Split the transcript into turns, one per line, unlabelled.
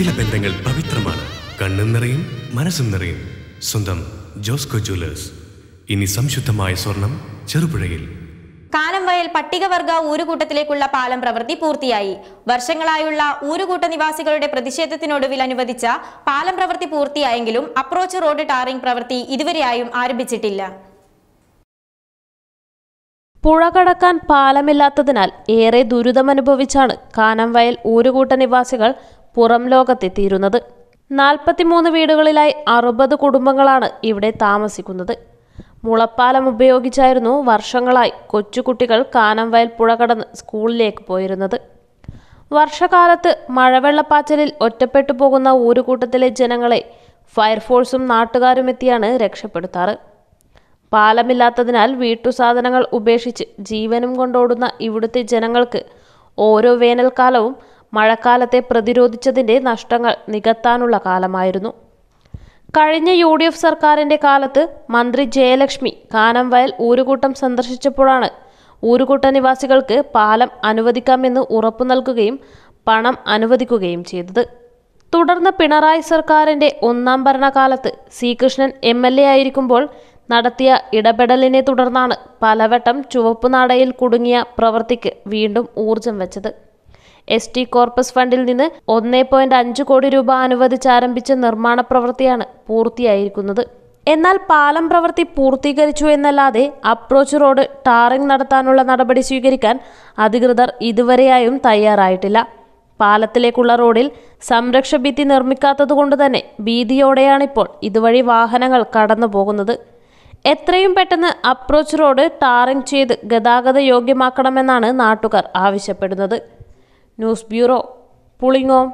ചില ബന്ധങ്ങൾ പവിത്രമാണ് കണ്ണും നിറയും മനസ്സും നിറയും സ്വന്തം ജോസ്കോ ജൂലേഴ്സ് ഇനി സംശുദ്ധമായ സ്വർണം ചെറുപുഴയിൽ
കാനംവയൽ പട്ടികവർഗ ഊരുകൂട്ടത്തിലേക്കുള്ള പാലം പ്രവൃത്തി പൂർത്തിയായി വർഷങ്ങളായുള്ള ഊരുകൂട്ട നിവാസികളുടെ പ്രതിഷേധത്തിനൊടുവിൽ അനുവദിച്ച പാലം പ്രവൃത്തി പൂർത്തിയായെങ്കിലും അപ്രോച്ച് റോഡ് ടാറിംഗ് പ്രവൃത്തി ഇതുവരെയായും ആരംഭിച്ചിട്ടില്ല
പുഴ കടക്കാൻ പാലമില്ലാത്തതിനാൽ ഏറെ ദുരിതമനുഭവിച്ചാണ് കാനംവയൽ ഊരുകൂട്ട നിവാസികൾ പുറം ലോകത്തെത്തിയിരുന്നത് നാൽപ്പത്തിമൂന്ന് വീടുകളിലായി അറുപത് കുടുംബങ്ങളാണ് ഇവിടെ താമസിക്കുന്നത് മുളപ്പാലം ഉപയോഗിച്ചായിരുന്നു വർഷങ്ങളായി കൊച്ചുകുട്ടികൾ കാനംവയൽ പുഴ കടന്ന് സ്കൂളിലേക്ക് പോയിരുന്നത് വർഷകാലത്ത് മഴവെള്ളപ്പാച്ചലിൽ ഒറ്റപ്പെട്ടു പോകുന്ന ഊരുകൂട്ടത്തിലെ ജനങ്ങളെ ഫയർഫോഴ്സും നാട്ടുകാരും എത്തിയാണ് രക്ഷപ്പെടുത്താറ് പാലമില്ലാത്തതിനാൽ വീട്ടുസാധനങ്ങൾ ഉപേക്ഷിച്ച് ജീവനും കൊണ്ടോടുന്ന ഇവിടുത്തെ ജനങ്ങൾക്ക് ഓരോ വേനൽക്കാലവും മഴക്കാലത്തെ പ്രതിരോധിച്ചതിന്റെ നഷ്ടങ്ങൾ നികത്താനുള്ള കാലമായിരുന്നു കഴിഞ്ഞ യു ഡി എഫ് സർക്കാരിൻ്റെ കാലത്ത് മന്ത്രി ജയലക്ഷ്മി കാനംവയൽ ഊരുകൂട്ടം സന്ദർശിച്ചപ്പോഴാണ് ഊരുകൂട്ട നിവാസികൾക്ക് പാലം അനുവദിക്കാമെന്ന് ഉറപ്പു നൽകുകയും പണം അനുവദിക്കുകയും ചെയ്തത് തുടർന്ന് പിണറായി സർക്കാരിൻ്റെ ഒന്നാം ഭരണകാലത്ത് C Krishnan M L A ആയിരിക്കുമ്പോൾ നടത്തിയ ഇടപെടലിനെ തുടർന്നാണ് പലവട്ടം ചുവപ്പുനാടയിൽ കുടുങ്ങിയ പ്രവൃത്തിക്ക് വീണ്ടും ഊർജം വെച്ചത് എസ് ടി കോർപ്പസ് ഫണ്ടിൽ നിന്ന് ഒന്നേ പോയിന്റ് അഞ്ച് കോടി രൂപ അനുവദിച്ച് ആരംഭിച്ച നിർമ്മാണ പ്രവൃത്തിയാണ് പൂർത്തിയായിരിക്കുന്നത് എന്നാൽ പാലം പ്രവൃത്തി പൂർത്തീകരിച്ചു എന്നല്ലാതെ അപ്രോച്ച് റോഡ് ടാറിംഗ് നടത്താനുള്ള നടപടി സ്വീകരിക്കാൻ അധികൃതർ ഇതുവരെയായും തയ്യാറായിട്ടില്ല പാലത്തിലേക്കുള്ള റോഡിൽ സംരക്ഷ ഭിത്തി നിർമ്മിക്കാത്തതുകൊണ്ട് തന്നെ ഭീതിയോടെയാണിപ്പോൾ ഇതുവഴി വാഹനങ്ങൾ കടന്നു പോകുന്നത് എത്രയും പെട്ടെന്ന് അപ്രോച്ച് റോഡ് ടാറിംഗ് ചെയ്ത് ഗതാഗത യോഗ്യമാക്കണമെന്നാണ് നാട്ടുകാർ ആവശ്യപ്പെടുന്നത് ന്യൂസ് ബ്യൂറോ പുളിങ്ങോം